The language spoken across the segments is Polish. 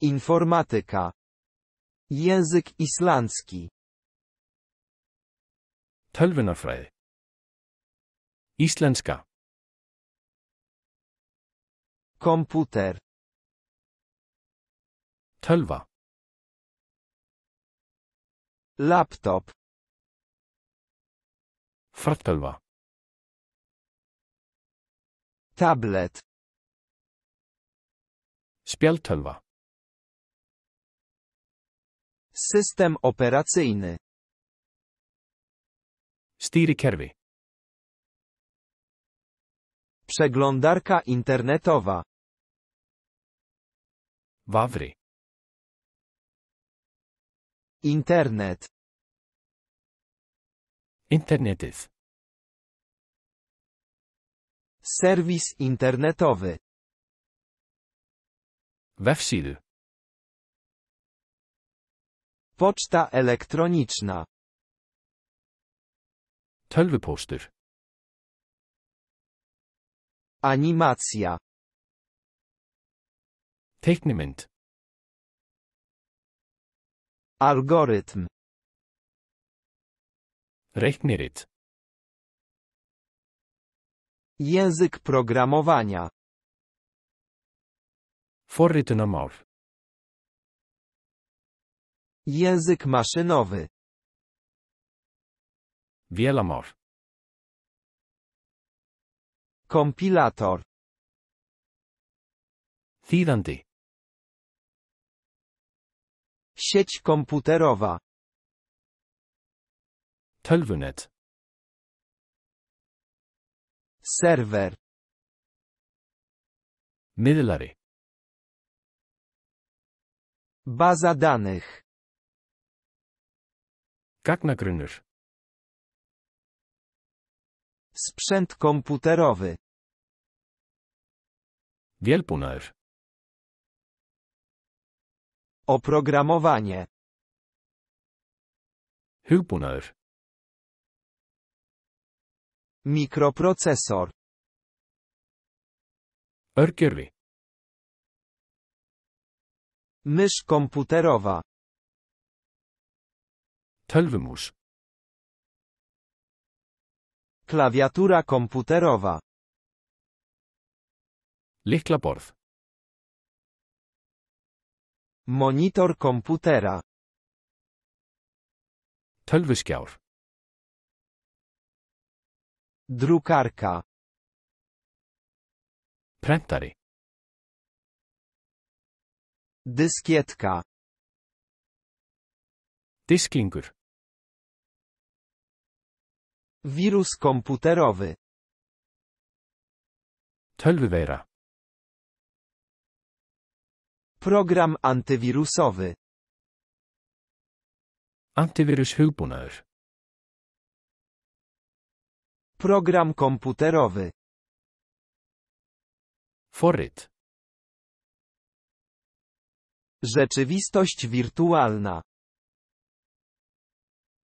Informatyka. Język islandzki. Tölvunarfræði. Íslenska. Komputer. Tölva. Laptop. Fartölva. Tablet. Spjaltölva. System operacyjny. Stýrikerfi. Przeglądarka internetowa. Wawry. Internet. Internetyw. Serwis internetowy. Wefsíðu. Poczta elektroniczna. Tölvupóstur. Animacja. Teiknimynd. Algorytm. rechnerit, Język programowania. Forrytynamor. Język maszynowy. Wielomor. Kompilator. Þýðandi. Sieć komputerowa. Tölvunet. Serwer. Miðlari. Baza danych. Gagnagründisch. Sprzęt komputerowy. Wielpunaż. Oprogramowanie. Hypunaż. Mikroprocesor. Örkirvi. Mysz komputerowa. Telwymusz. Klawiatura komputerowa. Lyklaborð. Monitor komputera. Tölvuskjár. Drukarka. Prentari. Dyskietka. Dysklingur. Wirus komputerowy. Tölvuveira. Program antywirusowy. Antivirushugbunaður. Program komputerowy. Forit, Rzeczywistość wirtualna.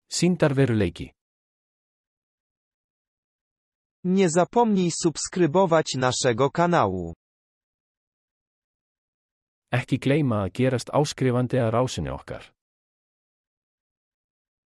Sintarveruleiki. Nie zapomnij subskrybować naszego kanału. Ekki gleyma að gerast áskrifandi að rásinni okkar.